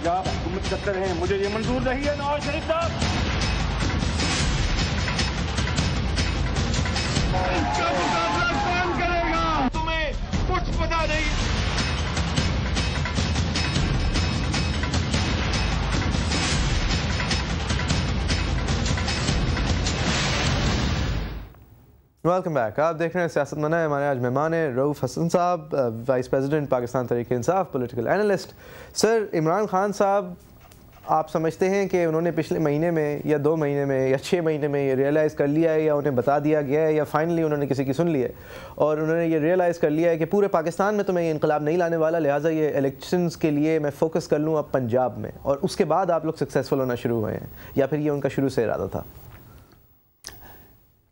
पंजाब हुकूमत करते है मुझे ये मंजूर नहीं है नवाज शरीफ साहब वेलकम बैक आप देख रहे हैं सियासत मना है हमारे आज मेहमान हैं रऊफ़ हसन साहब vice president Pakistan Tehreek Insaf political analyst sir Imran Khan साहब आप समझते हैं कि उन्होंने पिछले महीने में या दो महीने में या छः महीने में ये रियलाइज़ कर लिया है या उन्हें बता दिया गया है या फाइनली उन्होंने किसी की सुन ली है और उन्होंने ये रियलाइज़ कर लिया है कि पूरे पाकिस्तान में तो मैं ये इनकलाब नहीं लाने वाला लिहाजा ये इलेक्शन के लिए मैं फ़ोकस कर लूँ अब पंजाब में और उसके बाद आप लोग सक्सेसफुल होना शुरू हुए हैं या फिर ये उनका शुरू से इरादा था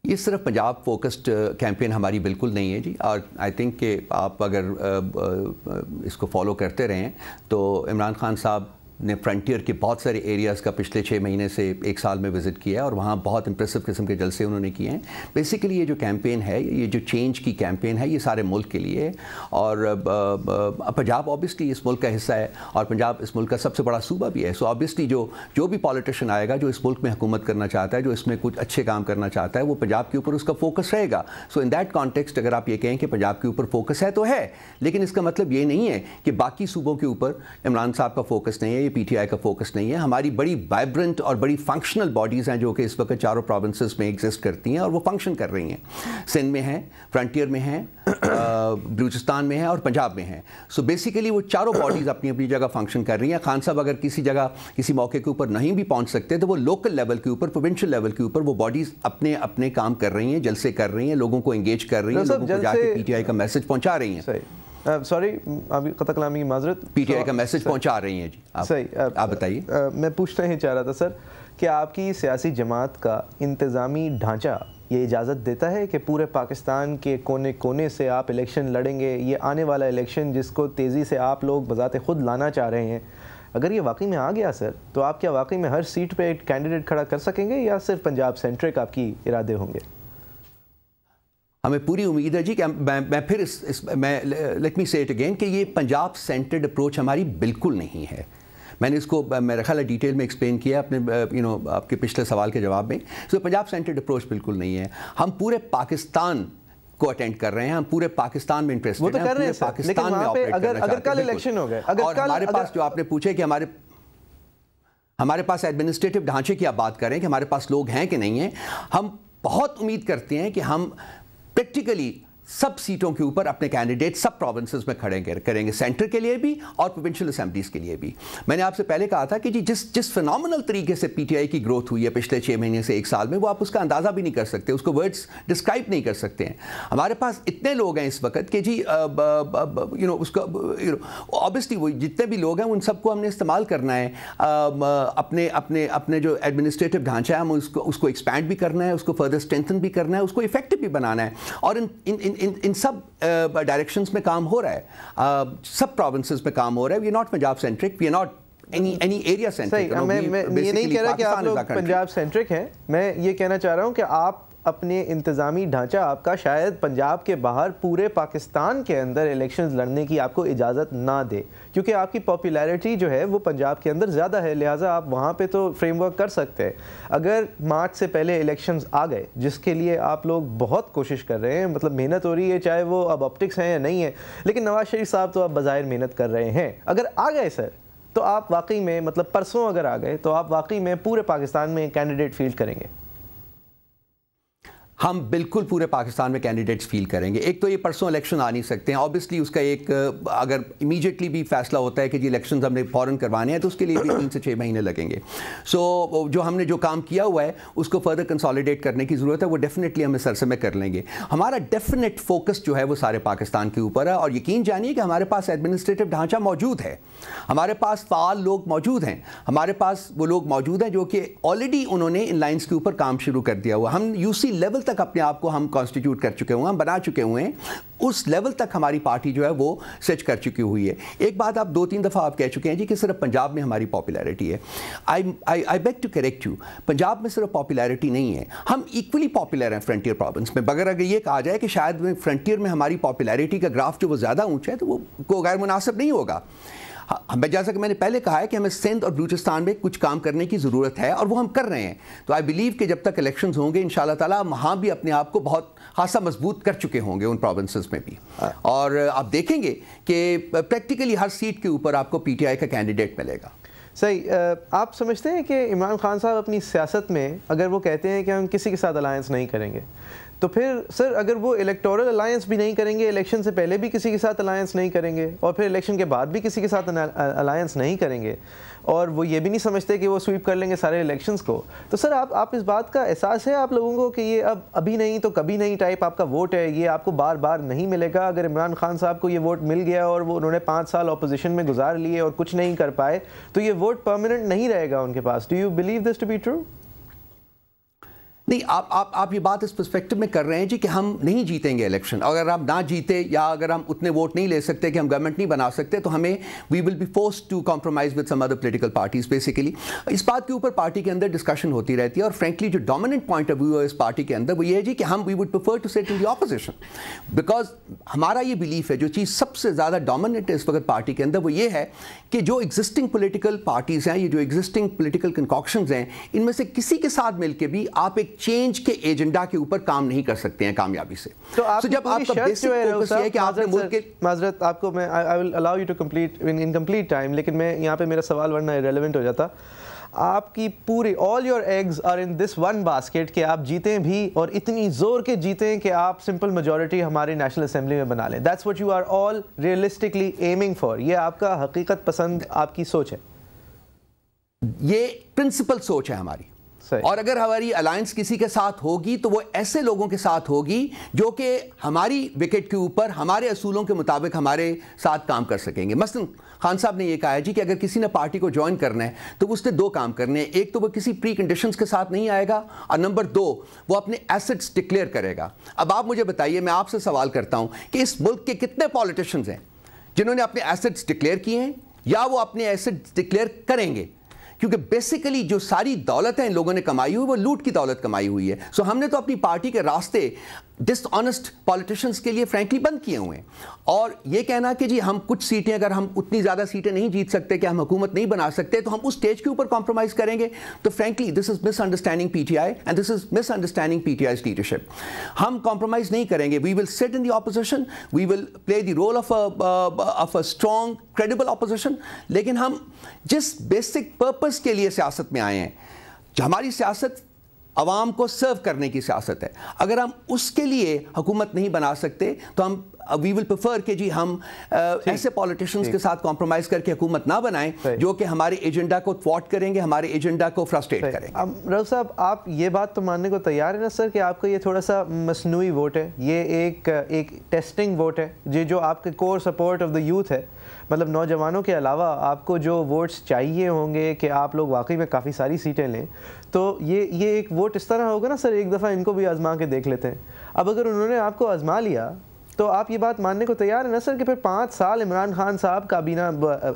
ये सिर्फ पंजाब फोकस्ड कैंपेन uh, हमारी बिल्कुल नहीं है जी और आई थिंक कि आप अगर uh, uh, इसको फॉलो करते रहें तो इमरान खान साहब ने फ्रंटियर के बहुत सारे एरियाज़ का पिछले छः महीने से एक साल में विज़िट किया है और वहाँ बहुत इंप्रेसिव किस्म के जलसे उन्होंने किए हैं बेसिकली ये जो कैंपेन है ये जो चेंज की कैंपेन है ये सारे मुल्क के लिए और पंजाब ऑब्वियसली इस मुल्क का हिस्सा है और पंजाब इस मुल्क का सबसे बड़ा सूबा भी है सो ऑब्वियसली जो जो भी पॉलिटिशन आएगा जो इस मुल्क में हुकूमत करना चाहता है जो इसमें कुछ अच्छे काम करना चाहता है वो पंजाब के ऊपर उसका फोकस रहेगा सो इन दैट कॉन्टेक्स्ट अगर आप ये कहें कि पंजाब के ऊपर फोकस है तो है लेकिन इसका मतलब ये नहीं है कि बाकी सूबों के ऊपर इमरान साहब का फोकस नहीं है लिए पीटीआई का फोकस नहीं है हमारी बड़ी वाइब्रेंट और बड़ी फंक्शनल बॉडीज़ हैं जो कि इस वक्त चारों प्रोविंसेस में एग्जिस्ट करती हैं और वो फंक्शन कर रही हैं सिंध में हैं फ्रंटियर में हैं बलूचिस्तान में हैं और पंजाब में हैं सो बेसिकली वो चारों बॉडीज़ अपनी अपनी जगह फंक्शन कर रही हैं खान साहब अगर किसी जगह किसी मौके के ऊपर नहीं भी पहुँच सकते तो वो लोकल लेवल के ऊपर प्रोविंशल लेवल के ऊपर वो बॉडीज़ अपने अपने काम कर रही हैं जलसे कर रही हैं लोगों को इंगेज कर रही हैं लोगों को जाके पीटीआई का मैसेज पहुँचा रही हैं सॉरी uh, अभी कत कलामी की माजरत आई का मैसेज तो पहुंचा रही हैं जी आप, सही आप, आप बताइए मैं पूछना ही चाह रहा था सर कि आपकी सियासी जमात का इंतज़ामी ढांचा ये इजाज़त देता है कि पूरे पाकिस्तान के कोने कोने से आप इलेक्शन लड़ेंगे ये आने वाला इलेक्शन जिसको तेज़ी से आप लोग बजात खुद लाना चाह रहे हैं अगर ये वाकई में आ गया सर तो आप क्या वाकई में हर सीट पे एक कैंडिडेट खड़ा कर सकेंगे या सिर्फ पंजाब सेंट्रिक आपकी इरादे होंगे हमें पूरी उम्मीद है जी कि मैं मैं फिर इस, इस मैं लेट मी से इट अगेन कि ये पंजाब सेंटर्ड अप्रोच हमारी बिल्कुल नहीं है मैंने इसको मेरा ख्याल डिटेल में एक्सप्लेन किया अपने यू नो आपके पिछले सवाल के जवाब में सो पंजाब सेंटर्ड अप्रोच बिल्कुल नहीं है हम पूरे पाकिस्तान को अटेंड कर रहे हैं हम पूरे पाकिस्तान में इंटरेस्ट वो तो कर रहे हैं पाकिस्तान में अगर अगर कल इलेक्शन हो गए हमारे पास जो आपने पूछे कि हमारे हमारे पास एडमिनिस्ट्रेटिव ढांचे की आप बात करें कि हमारे पास लोग हैं कि नहीं हैं हम बहुत उम्मीद करते हैं कि हम practically सब सीटों के ऊपर अपने कैंडिडेट सब प्रोविंसेस में खड़े करेंगे सेंटर के लिए भी और प्रोविंशियल असेंबलीज के लिए भी मैंने आपसे पहले कहा था कि जी जिस जिस फिनल तरीके से पीटीआई की ग्रोथ हुई है पिछले छः महीने से एक साल में वो आप उसका अंदाज़ा भी नहीं कर सकते उसको वर्ड्स डिस्क्राइब नहीं कर सकते हैं हमारे पास इतने लोग हैं इस वक्त कि जी यू नो उसका ऑब्वियसली वो जितने भी लोग हैं उन सबको हमने इस्तेमाल करना है अपने अपने अपने जो एडमिनिस्ट्रेटिव ढांचा है हम उसको उसको एक्सपैंड भी करना है उसको फर्दर स्ट्रेंथन भी करना है उसको इफेक्टिव भी बनाना है और इन इन इन इन सब डायरेक्शंस uh, में काम हो रहा है uh, सब प्रोविंसेस में काम हो रहा है we not Punjab centric we not any any area centric मैं ये नहीं कह रहा कि आप लोग पंजाब सेंट्रिक हैं मैं ये कहना चाह रहा हूँ कि आप अपने इंतज़ामी ढांचा आपका शायद पंजाब के बाहर पूरे पाकिस्तान के अंदर इलेक्शंस लड़ने की आपको इजाज़त ना दे क्योंकि आपकी पॉपुलैरिटी जो है वो पंजाब के अंदर ज़्यादा है लिहाजा आप वहाँ पे तो फ्रेमवर्क कर सकते हैं अगर मार्च से पहले इलेक्शंस आ गए जिसके लिए आप लोग बहुत कोशिश कर रहे हैं मतलब मेहनत हो रही है चाहे वो अब ऑप्टिक्स हैं या नहीं है लेकिन नवाज शरीफ साहब तो आप बाहर मेहनत कर रहे हैं अगर आ गए सर तो आप वाकई में मतलब परसों अगर आ गए तो आप वाकई में पूरे पाकिस्तान में कैंडिडेट फील्ड करेंगे हम बिल्कुल पूरे पाकिस्तान में कैंडिडेट्स फील करेंगे एक तो ये परसों इलेक्शन आ नहीं सकते हैं ऑब्वियसली उसका एक अगर इमीडिएटली भी फैसला होता है कि जी इलेक्शंस हमने फ़ौरन करवाने हैं तो उसके लिए भी तीन से छः महीने लगेंगे सो so, जो हमने जो काम किया हुआ है उसको फर्दर कंसोलिडेट करने की ज़रूरत है वो डेफिनेटली हम इस सरसे में कर लेंगे हमारा डेफिनेट फोकस जो है वो सारे पाकिस्तान के ऊपर है और यकीन जानिए कि हमारे पास एडमिनिस्ट्रेटिव ढांचा मौजूद है हमारे पास फ़ाल लोग मौजूद हैं हमारे पास वो लोग मौजूद हैं जो कि ऑलरेडी उन्होंने इन लाइन्स के ऊपर काम शुरू कर दिया हुआ हम यू लेवल तक अपने आप को हम कॉन्स्टिट्यूट कर चुके हुए हैं बना चुके हुए हैं उस लेवल तक हमारी पार्टी जो है वो सच कर चुकी हुई है एक बात आप दो तीन दफ़ा आप कह चुके हैं जी कि सिर्फ पंजाब में हमारी पॉपुलैरिटी है I I I beg to correct you Punjab में सिर्फ पॉपुलैरिटी नहीं है हम इक्वली पॉपुलर हैं फ्रंटियर प्रॉब्लम्स में बगैर अगर ये कहा जाए कि शायद फ्रंटियर में हमारी पॉपुलैरिटी का ग्राफ जो वो ज़्यादा ऊँचा है तो वो को गैर मुनासिब नहीं होगा हाँ, जैसा कि मैंने पहले कहा है कि हमें सिंध और बलूचिस्तान में कुछ काम करने की ज़रूरत है और वो हम कर रहे हैं तो आई बिलीव कि जब तक इलेक्शन होंगे इन ताला वहाँ भी अपने आप को बहुत खासा मजबूत कर चुके होंगे उन प्रोविंसेस में भी हाँ। और आप देखेंगे कि प्रैक्टिकली हर सीट के ऊपर आपको पी टी आई का कैंडिडेट मिलेगा सही आप समझते हैं कि इमरान खान साहब अपनी सियासत में अगर वो कहते हैं कि हम किसी के साथ अलायंस नहीं करेंगे तो फिर सर अगर वो इलेक्टोरल अलायंस भी नहीं करेंगे इलेक्शन से पहले भी किसी के साथ अलायंस नहीं करेंगे और फिर इलेक्शन के बाद भी किसी के साथ अलायंस नहीं करेंगे और वो ये भी नहीं समझते कि वो स्वीप कर लेंगे सारे इलेक्शंस को तो सर आप आप इस बात का एहसास है आप लोगों को कि ये अब अभी नहीं तो कभी नहीं टाइप आपका वोट है ये आपको बार बार नहीं मिलेगा अगर इमरान खान साहब को ये वोट मिल गया और वो उन्होंने पाँच साल अपोजिशन में गुजार लिए और कुछ नहीं कर पाए तो ये वोट परमानेंट नहीं रहेगा उनके पास do you believe this to be true नहीं आप आप आप ये बात इस परस्पेक्टिव में कर रहे हैं जी कि हम नहीं जीतेंगे इलेक्शन अगर आप ना जीते या अगर हम उतने वोट नहीं ले सकते कि हम गवर्नमेंट नहीं बना सकते तो हमें we will be forced to compromise with some other political parties basically इस बात के ऊपर पार्टी के अंदर डिस्कशन होती रहती है और फ्रेंकली जो डोमिनेंट पॉइंट ऑफ व्यू है इस पार्टी के अंदर वो ये है जी कि हम we would prefer to sit in the opposition because हमारा ये बिलीफ है जो चीज़ सबसे ज़्यादा डोमिनेंट है इस वक्त पार्टी के अंदर वो ये है कि जो एग्जिस्टिंग पोलिटिकल पार्टीज़ हैं ये जो एग्जिस्टिंग पोलिटिकल कंकॉक्शन हैं इनमें से किसी के साथ मिलकर भी आप एक चेंज के एजेंडा के ऊपर काम नहीं कर सकते हैं कामयाबी से तो आप so, जब आपका बेसिक आपको मैं I will allow you to complete in complete time लेकिन मैं यहाँ पे मेरा सवाल वरना रेलिवेंट हो जाता आपकी पूरी all your eggs are in this one basket के आप जीते भी और इतनी जोर के जीते हैं कि आप सिंपल मेजोरिटी हमारी नेशनल असेंबली में बना लें that's what you are all realistically aiming for ये आपका हकीकत पसंद आपकी सोच है ये प्रिंसिपल सोच है हमारी और अगर हमारी अलायंस किसी के साथ होगी तो वो ऐसे लोगों के साथ होगी जो कि हमारी विकेट के ऊपर हमारे असूलों के मुताबिक हमारे साथ काम कर सकेंगे मसलन खान साहब ने ये कहा है जी कि अगर किसी ने पार्टी को ज्वाइन करना है तो उसने दो काम करने हैं एक तो वो किसी प्री कंडीशन के साथ नहीं आएगा और नंबर दो वो अपने एसेट्स डिक्लेयर करेगा अब आप मुझे बताइए मैं आपसे सवाल करता हूँ कि इस मुल्क के कितने पॉलिटिशन हैं जिन्होंने अपने एसेट्स डिक्लेयर किए हैं या वो अपने एसेट्स डिक्लेयर करेंगे क्योंकि बेसिकली जो सारी दौलत है इन लोगों ने कमाई हुई वो लूट की दौलत कमाई हुई है सो हमने तो अपनी पार्टी के रास्ते डिसऑनेस्ट पॉलिटिशियंस के लिए फ्रैंकली बंद किए हुए हैं और ये कहना कि जी हम कुछ सीटें अगर हम उतनी ज़्यादा सीटें नहीं जीत सकते कि हम हुकूमत नहीं बना सकते तो हम उस स्टेज के ऊपर कॉम्प्रोमाइज़ करेंगे तो frankly this is misunderstanding P T I and this is misunderstanding P T I leadership हम कॉम्प्रोमाइज़ नहीं करेंगे we will sit in the opposition we will play the role of of a strong credible opposition लेकिन हम जिस basic purpose के लिए सियासत में आए हैं हमारी सियासत आवाम को सर्व करने की सियासत है अगर हम उसके लिए हुकूमत नहीं बना सकते तो हम वी विल प्रेफर कि जी हम uh, ऐसे पॉलिटिशियंस के साथ कॉम्प्रोमाइज करके हुकूमत ना बनाएं जो कि हमारे एजेंडा को थॉट करेंगे हमारे एजेंडा को फ्रस्ट्रेट करेंगे अब रव साहब आप ये बात तो मानने को तैयार है ना सर कि आपका ये थोड़ा सा मसनू वोट है ये एक एक टेस्टिंग वोट है ये जो आपके core support of the youth है मतलब नौजवानों के अलावा आपको जो वोट्स चाहिए होंगे कि आप लोग वाकई में काफ़ी सारी सीटें लें तो ये ये एक वोट इस तरह होगा ना सर एक दफ़ा इनको भी आज़मा के देख लेते हैं अब अगर उन्होंने आपको आज़मा लिया तो आप ये बात मानने को तैयार है ना सर कि फिर पाँच साल इमरान खान साहब काबीना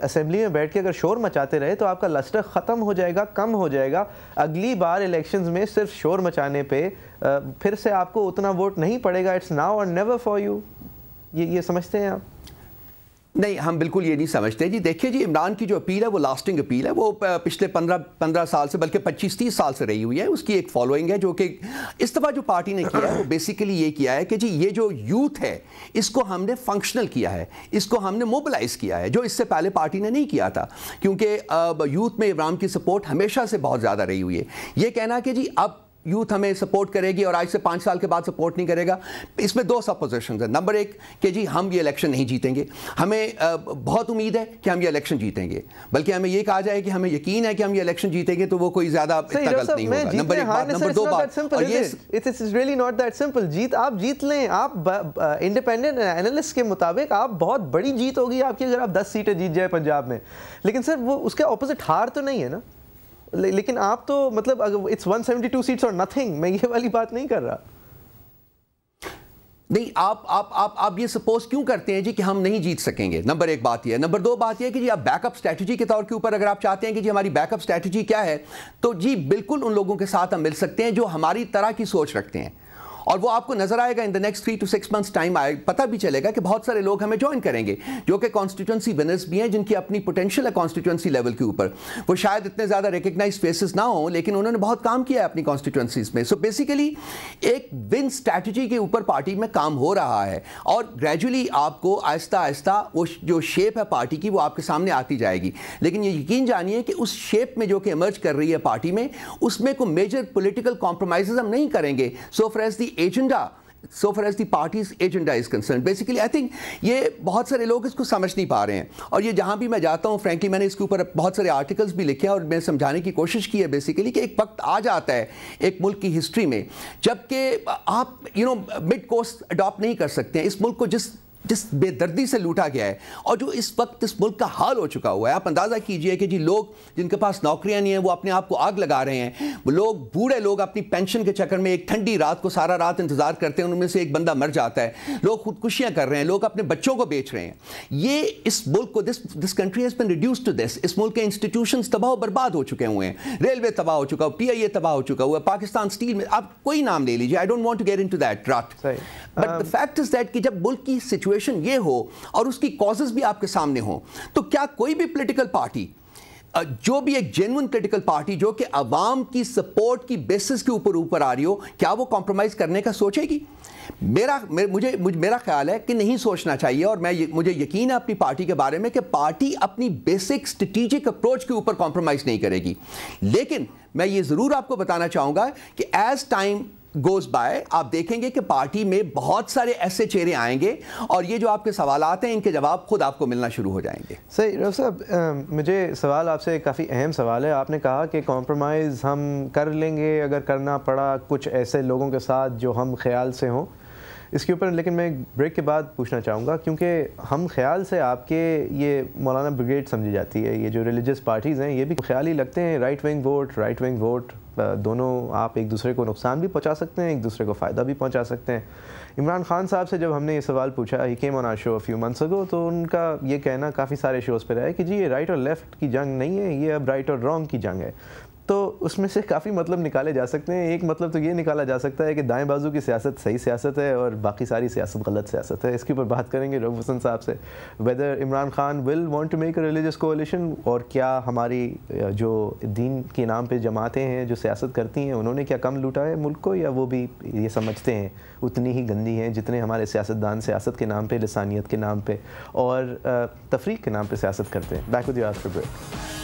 असम्बली में बैठ के अगर शोर मचाते रहे तो आपका लस्टर ख़त्म हो जाएगा कम हो जाएगा अगली बार इलेक्शंस में सिर्फ शोर मचाने पे फिर से आपको उतना वोट नहीं पड़ेगा it's now or never for you ये ये समझते हैं आप नहीं हम बिल्कुल ये नहीं समझते जी देखिए जी इमरान की जो अपील है वो लास्टिंग अपील है वो पिछले पंद्रह पंद्रह साल से बल्कि पच्चीस तीस साल से रही हुई है उसकी एक फॉलोइंग है जो कि इस दफ़ा जो पार्टी ने किया है वो बेसिकली ये किया है कि जी ये जो यूथ है इसको हमने फंक्शनल किया है इसको हमने मोबलाइज़ किया है जो इससे पहले पार्टी ने नहीं किया था क्योंकि यूथ में इमरान की सपोर्ट हमेशा से बहुत ज़्यादा रही हुई है ये कहना कि जी अब यूथ हमें सपोर्ट करेगी और आज से पाँच साल के बाद सपोर्ट नहीं करेगा इसमें दो सपोजिशन है नंबर एक कि जी हम ये इलेक्शन नहीं जीतेंगे हमें बहुत उम्मीद है कि हम ये इलेक्शन जीतेंगे बल्कि हमें ये कहा जाए कि हमें यकीन है कि हम ये इलेक्शन जीतेंगे तो वो कोई ज़्यादा गलत नहीं होगा नंबर एक बात नंबर दो बात रियली नॉट दैट सिंपल जीत आप जीत लें आप इंडिपेंडेंट एनालिस्ट के मुताबिक आप बहुत बड़ी जीत होगी आपकी अगर आप दस सीटें जीत जाए पंजाब में लेकिन सर वो उसके ऑपोजिट हार तो नहीं है ना ले, लेकिन आप तो मतलब one it's 172 seats or nothing मैं ये वाली बात नहीं कर रहा नहीं आप आप आप आप ये सपोज क्यों करते हैं जी कि हम नहीं जीत सकेंगे नंबर एक बात यह नंबर दो बात यह कि जी आप बैकअप स्ट्रैटेजी के तौर के ऊपर अगर आप चाहते हैं कि जी हमारी बैकअप स्ट्रैटेजी क्या है तो जी बिल्कुल उन लोगों के साथ हम मिल सकते हैं जो हमारी तरह की सोच रखते हैं और वो आपको नजर आएगा in the next three to six months time आए पता भी चलेगा कि बहुत सारे लोग हमें ज्वाइन करेंगे जो कि कॉन्स्टिट्यूंसी विनर्स भी हैं जिनकी अपनी पोटेंशियल है कॉन्स्टिट्यूंसी लेवल के ऊपर वो शायद इतने ज़्यादा रिकग्नाइज फेसेस ना हो लेकिन उन्होंने बहुत काम किया है अपनी कॉन्स्टिट्यूंसीज में सो so बेसिकली एक विन स्ट्रैटेजी के ऊपर पार्टी में काम हो रहा है और ग्रेजुअली आपको आहिस्ता आहिस्ता वो जो शेप है पार्टी की वो आपके सामने आती जाएगी लेकिन ये यकीन जानिए कि उस शेप में जो कि इमर्ज कर रही है पार्टी में उसमें कोई मेजर पोलिटिकल कॉम्प्रोमाइज हम नहीं करेंगे so phrase the the agenda so far as the party's agenda is concerned basically i think ये बहुत सारे लोग इसको समझ नहीं पा रहे हैं और ये जहाँ भी मैं जाता हूँ फ्रैंकली मैंने इसके ऊपर बहुत सारे आर्टिकल्स भी लिखे हैं और मैं समझाने की कोशिश की है बेसिकली कि एक वक्त आ जाता है एक मुल्क की हिस्ट्री में जबकि आप you know mid course adopt नहीं कर सकते हैं इस मुल्क को जिस जिस बेदर्दी से लूटा गया है और जो इस वक्त इस मुल्क का हाल हो चुका हुआ है आप अंदाज़ा कीजिए कि जी लोग जिनके पास नौकरियां नहीं हैं वो अपने आप को आग लगा रहे हैं वो लोग बूढ़े लोग अपनी पेंशन के चक्कर में एक ठंडी रात को सारा रात इंतज़ार करते हैं उनमें से एक बंदा मर जाता है लोग खुदकुशियाँ कर रहे हैं लोग अपने बच्चों को बेच रहे हैं ये इस मुल्क को this this country has been reduce to this इस मुल्क के इंस्टीट्यूशन तबाह बर्बाद हो चुके हुए हैं रेलवे तबाह हो चुका हुआ पी आई ए तबाह हो चुका हुआ पाकिस्तान स्टील में आप कोई नाम ले लीजिए I don't want to get into that track but the fact is that कि जब मुल्क की सिचुएशन सिचुएशन ये हो और उसकी कॉजेज भी आपके सामने हो तो क्या कोई भी पोलिटिकल पार्टी जो भी एक जेनुअन पोलिटिकल पार्टी जो कि अवाम की सपोर्ट की बेसिस के ऊपर ऊपर आ रही हो क्या वो कॉम्प्रोमाइज़ करने का सोचेगी मेरा मेरे, मुझे, मुझे मेरा ख्याल है कि नहीं सोचना चाहिए और मैं मुझे यकीन है अपनी पार्टी के बारे में कि पार्टी अपनी बेसिक स्ट्रेटिजिक अप्रोच के ऊपर कॉम्प्रोमाइज़ नहीं करेगी लेकिन मैं ये ज़रूर आपको बताना चाहूँगा कि एज़ टाइम गोज बाय आप देखेंगे कि पार्टी में बहुत सारे ऐसे चेहरे आएंगे और ये जो आपके सवाल आते हैं इनके जवाब खुद आपको मिलना शुरू हो जाएंगे सही रफ साहब मुझे सवाल आपसे काफ़ी अहम सवाल है आपने कहा कि कॉम्प्रोमाइज़ हम कर लेंगे अगर करना पड़ा कुछ ऐसे लोगों के साथ जो हम ख्याल से हों इसके ऊपर लेकिन मैं ब्रेक के बाद पूछना चाहूँगा क्योंकि हम ख्याल से आपके ये मौलाना ब्रिगेड समझी जाती है ये जो रिलीजियस पार्टीज़ हैं ये भी ख्याल ही लगते हैं right wing vote right wing vote दोनों आप एक दूसरे को नुकसान भी पहुँचा सकते हैं एक दूसरे को फ़ायदा भी पहुँचा सकते हैं इमरान खान साहब से जब हमने ये सवाल पूछा he came on our show few months ago तो उनका ये कहना काफ़ी सारे शोज़ पर रहा है कि जी ये राइट और लेफ़्ट की जंग नहीं है ये अब राइट और रॉन्ग की जंग है तो उसमें से काफ़ी मतलब निकाले जा सकते हैं एक मतलब तो ये निकाला जा सकता है कि दाएं बाजू की सियासत सही सियासत है और बाकी सारी सियासत गलत सियासत है इसके ऊपर बात करेंगे रघु हसन साहब से whether Imran Khan will want to make a religious coalition और क्या हमारी जो दीन के नाम पे जमातें हैं जो सियासत करती हैं उन्होंने क्या कम लूटा है मुल्क को या वो भी ये समझते हैं उतनी ही गंदी हैं जितने हमारे सियासतदान सियासत के नाम पर लसानियत के नाम पर और तफरीक के नाम पर सियासत करते हैं बैक ब्रेक